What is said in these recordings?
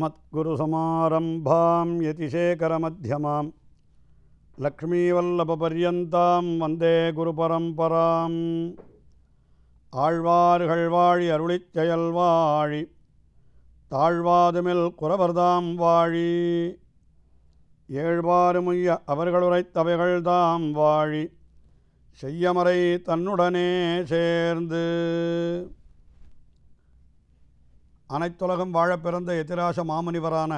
மத்குருசமாரம்பாம் யதிசேகரமத்தியமாம் லக்ஷ்மீவல்லபபரியந்தாம் வந்தே குருபரம்பராம் ஆழ்வார்கள் வாழி அருளிச் வாழி தாழ்வாதுமில் குரவர்தாம் வாழி ஏழ்வாறுமுய்ய அவர்களுரைத்தவைகள் தாம் வாழி செய்யமறை தன்னுடனே சேர்ந்து அனைத்துலகம் வாழ பிறந்த எதிராச மாமனிவரான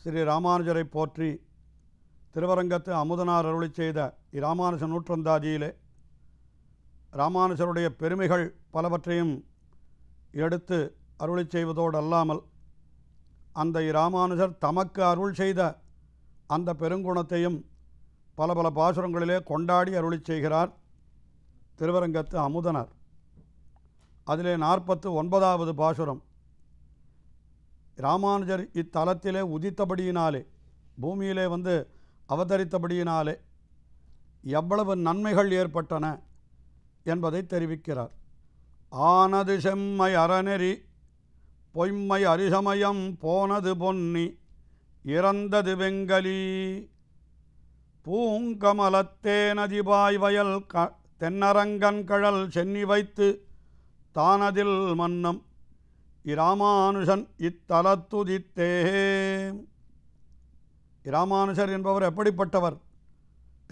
ஸ்ரீ ராமானுஜரை போற்றி திருவரங்கத்து அமுதனார் அருளி செய்த இராமானுஜ நூற்றந்தாதியிலே ராமானுஜருடைய பெருமைகள் பலவற்றையும் எடுத்து அருளி செய்வதோடு அல்லாமல் அந்த இராமானுஜர் தமக்கு அருள் செய்த அந்த பெருங்குணத்தையும் பல பல பாசுரங்களிலே கொண்டாடி அருளி செய்கிறார் திருவரங்கத்து அமுதனார் அதிலே நாற்பத்து ஒன்பதாவது பாசுரம் ராமானுஜர் இத்தலத்திலே உதித்தபடியினாலே பூமியிலே வந்து அவதரித்தபடியினாலே எவ்வளவு நன்மைகள் ஏற்பட்டன என்பதை தெரிவிக்கிறார் ஆனது செம்மை அறநெறி பொய்மை அரிசமயம் போனது பொன்னி இறந்தது வெங்கலி பூங்கமலத்தே நதிபாய் வயல் க தென்னரங்கன் கழல் சென்னி வைத்து தானதில் மன்னம் இராமானுஷன் இத்தலத்துதித்தே இராமானுஷர் என்பவர் எப்படிப்பட்டவர்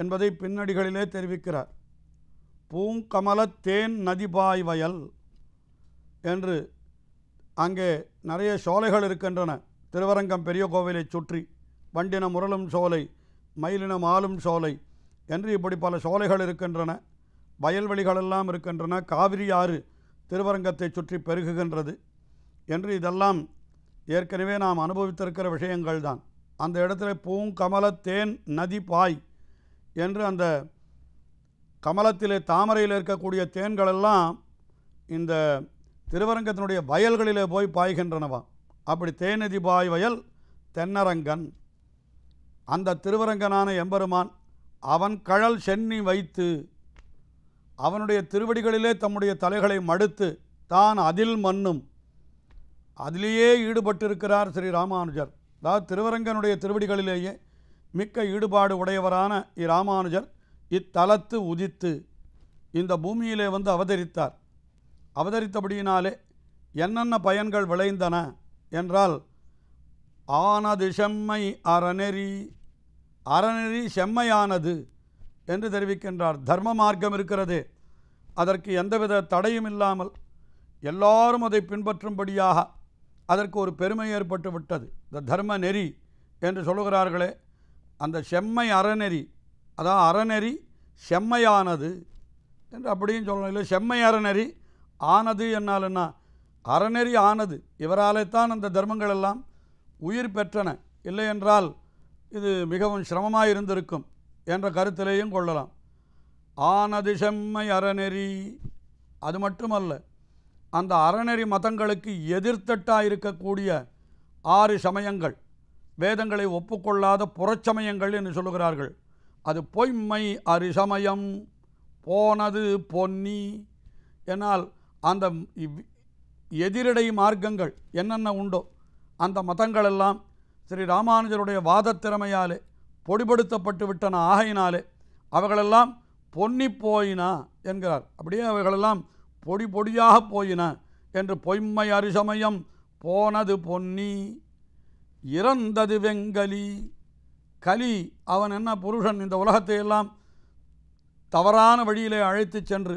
என்பதை பின்னடிகளிலே தெரிவிக்கிறார் தேன் நதிபாய் வயல் என்று அங்கே நிறைய சோலைகள் இருக்கின்றன திருவரங்கம் பெரிய கோவிலை சுற்றி வண்டின முரளும் சோலை மயிலினம் ஆளும் சோலை என்று இப்படி பல சோலைகள் இருக்கின்றன வயல்வெளிகளெல்லாம் இருக்கின்றன காவிரி ஆறு திருவரங்கத்தை சுற்றி பெருகுகின்றது என்று இதெல்லாம் ஏற்கனவே நாம் அனுபவித்திருக்கிற விஷயங்கள் தான் அந்த இடத்துல பூங்கமல தேன் நதி பாய் என்று அந்த கமலத்திலே தாமரையில் இருக்கக்கூடிய தேன்களெல்லாம் இந்த திருவரங்கத்தினுடைய வயல்களிலே போய் பாய்கின்றனவா அப்படி தேநதி பாய் வயல் தென்னரங்கன் அந்த திருவரங்கனான எம்பெருமான் அவன் கழல் சென்னி வைத்து அவனுடைய திருவடிகளிலே தம்முடைய தலைகளை மடுத்து தான் அதில் மண்ணும் அதிலேயே ஈடுபட்டிருக்கிறார் ஸ்ரீ ராமானுஜர் அதாவது திருவரங்கனுடைய திருவடிகளிலேயே மிக்க ஈடுபாடு உடையவரான இராமானுஜர் இத்தலத்து உதித்து இந்த பூமியிலே வந்து அவதரித்தார் அவதரித்தபடியினாலே என்னென்ன பயன்கள் விளைந்தன என்றால் ஆனது செம்மை அறநெறி அறநெறி செம்மையானது என்று தெரிவிக்கின்றார் தர்ம மார்க்கம் இருக்கிறது அதற்கு எந்தவித தடையும் இல்லாமல் எல்லாரும் அதை பின்பற்றும்படியாக அதற்கு ஒரு பெருமை ஏற்பட்டு விட்டது இந்த தர்ம நெறி என்று சொல்லுகிறார்களே அந்த செம்மை அறநெறி அதான் அறநெறி செம்மையானது என்று அப்படியும் சொல்லணும் இல்லை செம்மை அறநெறி ஆனது என்னால் என்ன அறநெறி ஆனது இவராலே தான் அந்த தர்மங்கள் எல்லாம் உயிர் பெற்றன இல்லை என்றால் இது மிகவும் சிரமமாக இருந்திருக்கும் என்ற கருத்திலேயும் கொள்ளலாம் ஆனது செம்மை அறநெறி அது மட்டுமல்ல அந்த அறநெறி மதங்களுக்கு எதிர்த்தட்டாக இருக்கக்கூடிய ஆறு சமயங்கள் வேதங்களை ஒப்புக்கொள்ளாத புறச்சமயங்கள் என்று சொல்லுகிறார்கள் அது பொய்மை அரிசமயம் போனது பொன்னி என்னால் அந்த எதிரடை மார்க்கங்கள் என்னென்ன உண்டோ அந்த மதங்களெல்லாம் ஸ்ரீ ராமானுஜருடைய வாதத்திறமையாலே பொடிபடுத்தப்பட்டு விட்டன ஆகையினாலே அவர்களெல்லாம் பொன்னி போயினா என்கிறார் அப்படியே அவைகளெல்லாம் பொடி பொடியாக போயின என்று பொய்மை அரிசமயம் போனது பொன்னி இறந்தது வெங்கலி கலி அவன் என்ன புருஷன் இந்த உலகத்தை எல்லாம் தவறான வழியிலே அழைத்து சென்று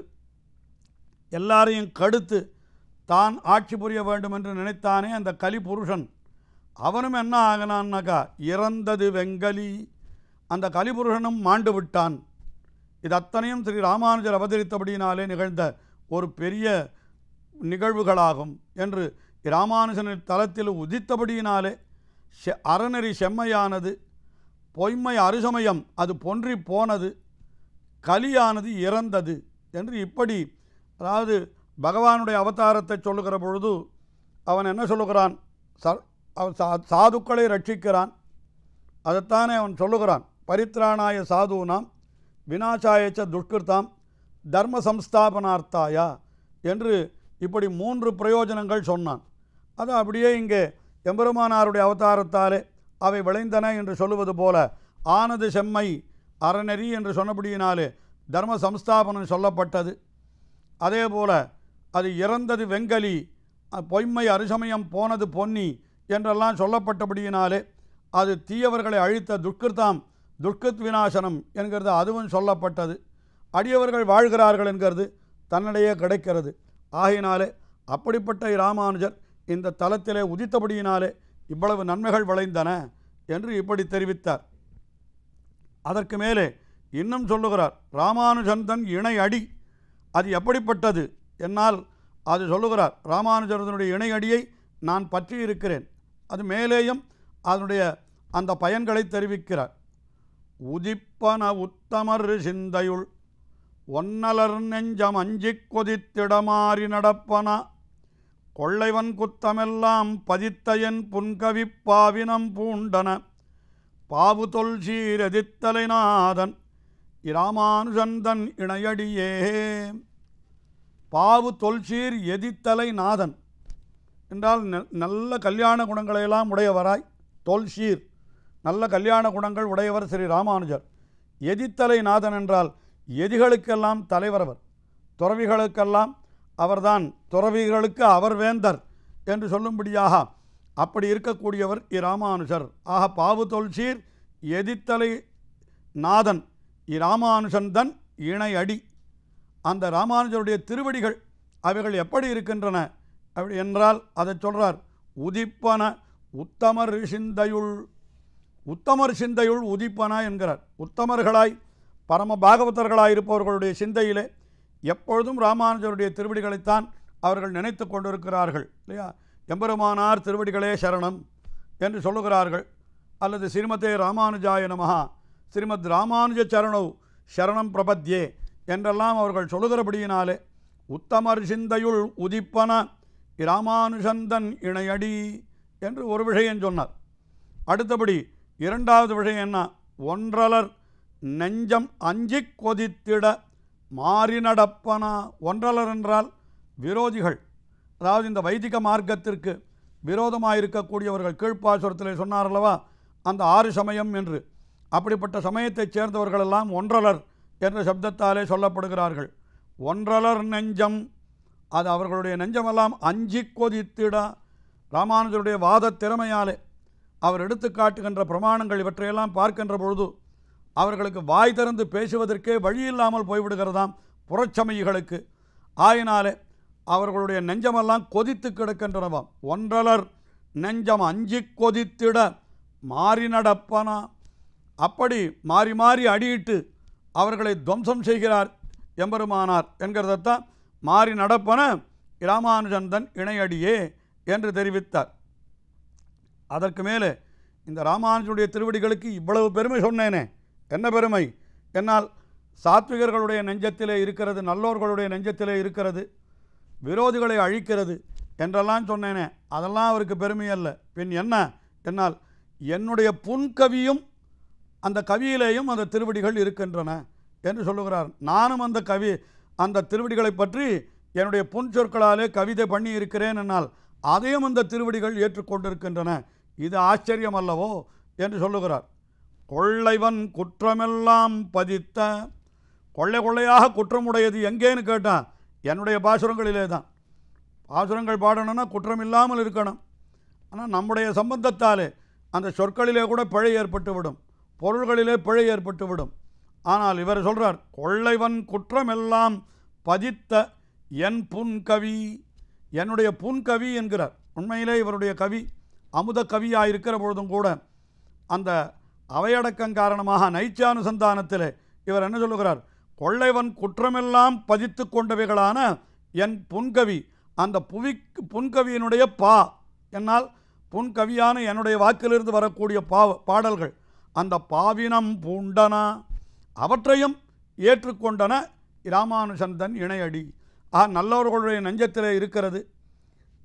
எல்லாரையும் கடுத்து தான் ஆட்சி புரிய வேண்டும் என்று நினைத்தானே அந்த கலி புருஷன் அவனும் என்ன ஆகினான்னாக்கா இறந்தது வெங்கலி அந்த கலிபுருஷனும் மாண்டு விட்டான் இது அத்தனையும் ஸ்ரீ ராமானுஜர் அவதரித்தபடியினாலே நிகழ்ந்த ஒரு பெரிய நிகழ்வுகளாகும் என்று இராமானுஜனின் தலத்தில் உதித்தபடியினாலே அறநெறி செம்மையானது பொய்மை அருசமயம் அது பொன்றி போனது கலியானது இறந்தது என்று இப்படி அதாவது பகவானுடைய அவதாரத்தை சொல்லுகிற பொழுது அவன் என்ன சொல்லுகிறான் சாதுக்களை ரட்சிக்கிறான் அதைத்தானே அவன் சொல்லுகிறான் பரித்ராணாய சாதுனாம் வினாசாயச்ச துஷ்கிருத்தாம் தர்ம சம்ஸ்தாபனார்த்தாயா என்று இப்படி மூன்று பிரயோஜனங்கள் சொன்னான் அது அப்படியே இங்கே எம்பெருமானாருடைய அவதாரத்தாலே அவை விளைந்தன என்று சொல்லுவது போல ஆனது செம்மை அறநெறி என்று சொன்னபடியினாலே தர்ம சம்ஸ்தாபனம் சொல்லப்பட்டது அதே போல் அது இறந்தது வெங்கலி பொய்மை அரிசமயம் போனது பொன்னி என்றெல்லாம் சொல்லப்பட்டபடியினாலே அது தீயவர்களை அழித்த துர்க்கிருத்தாம் துர்க்கத் விநாசனம் என்கிறது அதுவும் சொல்லப்பட்டது அடியவர்கள் வாழ்கிறார்கள் என்கிறது தன்னிடையே கிடைக்கிறது ஆகையினாலே அப்படிப்பட்ட ராமானுஜர் இந்த தலத்திலே உதித்தபடியினாலே இவ்வளவு நன்மைகள் விளைந்தன என்று இப்படி தெரிவித்தார் அதற்கு மேலே இன்னும் சொல்லுகிறார் ராமானுஜந்தன் தன் இணை அடி அது எப்படிப்பட்டது என்னால் அது சொல்லுகிறார் ராமானுஜனுடைய இணை அடியை நான் பற்றி இருக்கிறேன் அது மேலேயும் அதனுடைய அந்த பயன்களை தெரிவிக்கிறார் உதிப்பன உத்தமர் சிந்தையுள் ஒன்னலர் நெஞ்சம் அஞ்சிக் கொதித்திடமாறி நடப்பன கொள்ளைவன் குத்தமெல்லாம் பதித்தயன் புன்கவிப்பாவினம் பூண்டன பாவு தொல் சீரெதித்தலைநாதன் இராமானுஜந்தன் இணையடியே பாவு தொல்சீர் எதித்தலை நாதன் என்றால் நல்ல கல்யாண குணங்களையெல்லாம் உடையவராய் தொல்சீர் நல்ல கல்யாண குணங்கள் உடையவர் ஸ்ரீ ராமானுஜர் எதித்தலை நாதன் என்றால் எதிகளுக்கெல்லாம் அவர் துறவிகளுக்கெல்லாம் அவர்தான் துறவிகளுக்கு அவர் வேந்தர் என்று சொல்லும்படியாக அப்படி இருக்கக்கூடியவர் இராமானுஷர் ஆக பாவு தொல்சீர் எதித்தலை நாதன் இராமானுஷன்தன் இணை அடி அந்த ராமானுஜருடைய திருவடிகள் அவைகள் எப்படி இருக்கின்றன அப்படி என்றால் அதை சொல்கிறார் உதிப்பன உத்தமர் சிந்தையுள் உத்தமர் சிந்தையுள் உதிப்பனா என்கிறார் உத்தமர்களாய் பரம இருப்பவர்களுடைய சிந்தையிலே எப்பொழுதும் ராமானுஜருடைய திருவடிகளைத்தான் அவர்கள் நினைத்து கொண்டிருக்கிறார்கள் இல்லையா எம்பெருமானார் திருவடிகளே சரணம் என்று சொல்லுகிறார்கள் அல்லது ஸ்ரீமதே ராமானுஜாய நமகா ஸ்ரீமத் ராமானுஜ சரணவ் சரணம் பிரபத்யே என்றெல்லாம் அவர்கள் சொல்லுகிறபடியினாலே உத்தமர் சிந்தையுள் உதிப்பன ராமானுஜந்தன் இணையடி என்று ஒரு விஷயம் சொன்னார் அடுத்தபடி இரண்டாவது விஷயம் என்ன ஒன்றலர் நெஞ்சம் அஞ்சிக் கொதித்திட மாறி நடப்பனா ஒன்றலர் என்றால் விரோதிகள் அதாவது இந்த வைதிக மார்க்கத்திற்கு விரோதமாக இருக்கக்கூடியவர்கள் கீழ்ப்பாசுரத்தில் சொன்னார்களவா அந்த ஆறு சமயம் என்று அப்படிப்பட்ட சமயத்தைச் சேர்ந்தவர்களெல்லாம் ஒன்றலர் என்ற சப்தத்தாலே சொல்லப்படுகிறார்கள் ஒன்றலர் நெஞ்சம் அது அவர்களுடைய நெஞ்சமெல்லாம் அஞ்சி கொதித்திட ராமானுஜருடைய வாத திறமையாலே அவர் எடுத்து காட்டுகின்ற பிரமாணங்கள் இவற்றையெல்லாம் பார்க்கின்ற பொழுது அவர்களுக்கு வாய் திறந்து பேசுவதற்கே வழியில்லாமல் போய்விடுகிறதாம் புறச்சமயிகளுக்கு ஆயினாலே அவர்களுடைய நெஞ்சமெல்லாம் கொதித்து கிடக்கின்றனவாம் ஒன்றலர் நெஞ்சம் அஞ்சி கொதித்திட மாறி நடப்பனா அப்படி மாறி மாறி அடியிட்டு அவர்களை துவம்சம் செய்கிறார் எம்பெருமானார் என்கிறதத்தான் மாறி நடப்பன இராமானுஜந்தன் இணையடியே என்று தெரிவித்தார் அதற்கு மேலே இந்த ராமானுஜனுடைய திருவடிகளுக்கு இவ்வளவு பெருமை சொன்னேனே என்ன பெருமை என்னால் சாத்விகர்களுடைய நெஞ்சத்திலே இருக்கிறது நல்லோர்களுடைய நெஞ்சத்திலே இருக்கிறது விரோதிகளை அழிக்கிறது என்றெல்லாம் சொன்னேனே அதெல்லாம் அவருக்கு பெருமை அல்ல பின் என்ன என்னால் என்னுடைய புன்கவியும் அந்த கவியிலேயும் அந்த திருவடிகள் இருக்கின்றன என்று சொல்லுகிறார் நானும் அந்த கவி அந்த திருவடிகளை பற்றி என்னுடைய புன் சொற்களாலே கவிதை பண்ணி இருக்கிறேன் என்னால் அதையும் அந்த திருவடிகள் ஏற்றுக்கொண்டிருக்கின்றன இது ஆச்சரியம் அல்லவோ என்று சொல்லுகிறார் கொள்ளைவன் குற்றமெல்லாம் பதித்த கொள்ளை கொள்ளையாக குற்றமுடையது எங்கேன்னு கேட்டான் என்னுடைய பாசுரங்களிலே தான் பாசுரங்கள் பாடணும்னா குற்றம் இல்லாமல் இருக்கணும் ஆனால் நம்முடைய சம்பந்தத்தாலே அந்த சொற்களிலே கூட பிழை ஏற்பட்டுவிடும் பொருள்களிலே பிழை ஏற்பட்டுவிடும் ஆனால் இவர் சொல்கிறார் கொள்ளைவன் குற்றமெல்லாம் பதித்த என் புன்கவி என்னுடைய புன்கவி என்கிறார் உண்மையிலே இவருடைய கவி அமுத கவியாக இருக்கிற பொழுதும் கூட அந்த அவையடக்கம் காரணமாக நைச்சானுசந்தானத்தில் இவர் என்ன சொல்லுகிறார் கொள்ளைவன் குற்றமெல்லாம் பதித்து கொண்டவைகளான என் புன்கவி அந்த புவி புன்கவியினுடைய பா என்னால் புன்கவியான என்னுடைய வாக்கிலிருந்து வரக்கூடிய பா பாடல்கள் அந்த பாவினம் பூண்டன அவற்றையும் ஏற்றுக்கொண்டன இராமானுசந்தன் இணையடி ஆ நல்லவர்களுடைய நெஞ்சத்தில் இருக்கிறது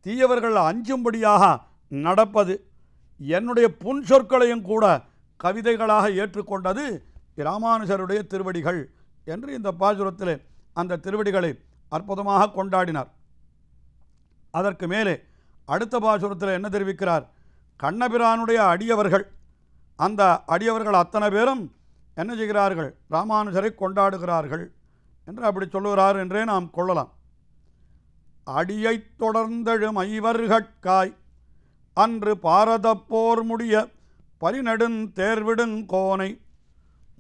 தீயவர்கள் அஞ்சும்படியாக நடப்பது என்னுடைய புன் சொற்களையும் கூட கவிதைகளாக ஏற்றுக்கொண்டது ராமானுஜருடைய திருவடிகள் என்று இந்த பாசுரத்தில் அந்த திருவடிகளை அற்புதமாக கொண்டாடினார் அதற்கு மேலே அடுத்த பாசுரத்தில் என்ன தெரிவிக்கிறார் கண்ணபிரானுடைய அடியவர்கள் அந்த அடியவர்கள் அத்தனை பேரும் என்ன செய்கிறார்கள் ராமானுஜரை கொண்டாடுகிறார்கள் என்று அப்படி சொல்லுகிறார் என்றே நாம் கொள்ளலாம் அடியைத் தொடர்ந்தழும் ஐவர்கட்காய் அன்று பாரதப்போர் முடிய பரிநடுந் தேர்விடுங் கோனை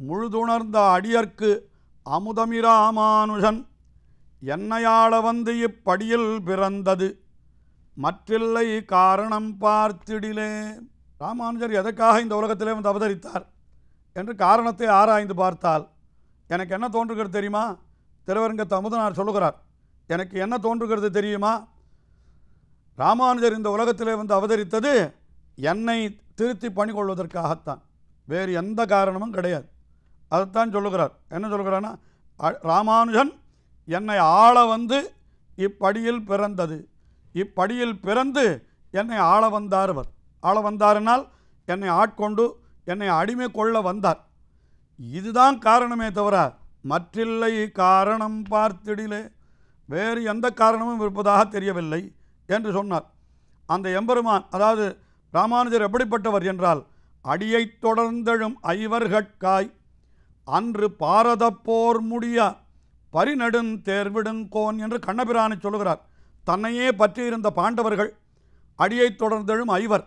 முழுதுணர்ந்த அடியர்க்கு அமுதமிராமானுஷன் என்னையாள வந்து இப்படியில் பிறந்தது மற்றில்லை காரணம் பார்த்திடிலே ராமானுஜர் எதற்காக இந்த உலகத்திலே வந்து அவதரித்தார் என்று காரணத்தை ஆராய்ந்து பார்த்தால் எனக்கு என்ன தோன்றுகிறது தெரியுமா திருவரங்க தமுதனார் சொல்லுகிறார் எனக்கு என்ன தோன்றுகிறது தெரியுமா ராமானுஜர் இந்த உலகத்திலே வந்து அவதரித்தது என்னை திருத்தி பணி கொள்வதற்காகத்தான் வேறு எந்த காரணமும் கிடையாது அதைத்தான் சொல்லுகிறார் என்ன சொல்லுகிறான்னா ராமானுஜன் என்னை ஆள வந்து இப்படியில் பிறந்தது இப்படியில் பிறந்து என்னை ஆள வந்தார் அவர் ஆள வந்தாருனால் என்னை ஆட்கொண்டு என்னை அடிமை கொள்ள வந்தார் இதுதான் காரணமே தவிர மற்றில்லை காரணம் பார்த்திடிலே வேறு எந்த காரணமும் இருப்பதாக தெரியவில்லை என்று சொன்னார் அந்த எம்பெருமான் அதாவது ராமானுஜர் எப்படிப்பட்டவர் என்றால் அடியைத் தொடர்ந்தெழும் ஐவர்கட்காய் அன்று பாரதப்போர் முடிய பரிநடுந் தேர்விடுங்கோன் என்று கண்ணபிரானை சொல்கிறார் தன்னையே பற்றியிருந்த பாண்டவர்கள் அடியைத் தொடர்ந்தெழும் ஐவர்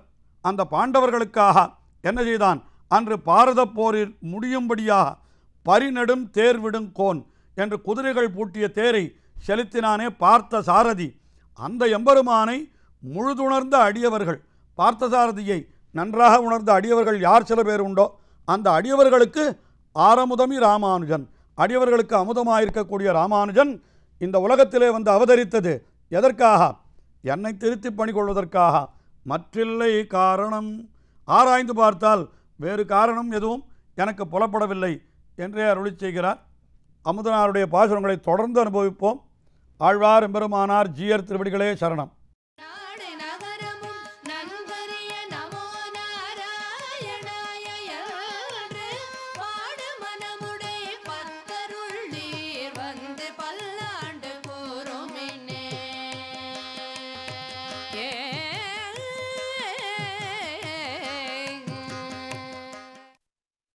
அந்த பாண்டவர்களுக்காக என்ன செய்தான் அன்று பாரத போரில் முடியும்படியாக பரிநடும் தேர்விடும் கோன் என்று குதிரைகள் பூட்டிய தேரை செலுத்தினானே பார்த்த சாரதி அந்த எம்பெருமானை முழுதுணர்ந்த அடியவர்கள் பார்த்தசாரதியை நன்றாக உணர்ந்த அடியவர்கள் யார் சில பேர் உண்டோ அந்த அடியவர்களுக்கு ஆரமுதமி ராமானுஜன் அடியவர்களுக்கு அமுதமாக இருக்கக்கூடிய ராமானுஜன் இந்த உலகத்திலே வந்து அவதரித்தது எதற்காக என்னை திருத்தி பணி கொள்வதற்காக மற்றில்லை காரணம் ஆராய்ந்து பார்த்தால் வேறு காரணம் எதுவும் எனக்கு புலப்படவில்லை என்றே அருளி செய்கிறார் அமுதனாருடைய பாசுரங்களை தொடர்ந்து அனுபவிப்போம் ஆழ்வார் எம்பெருமானார் ஜியர் திருவடிகளே சரணம்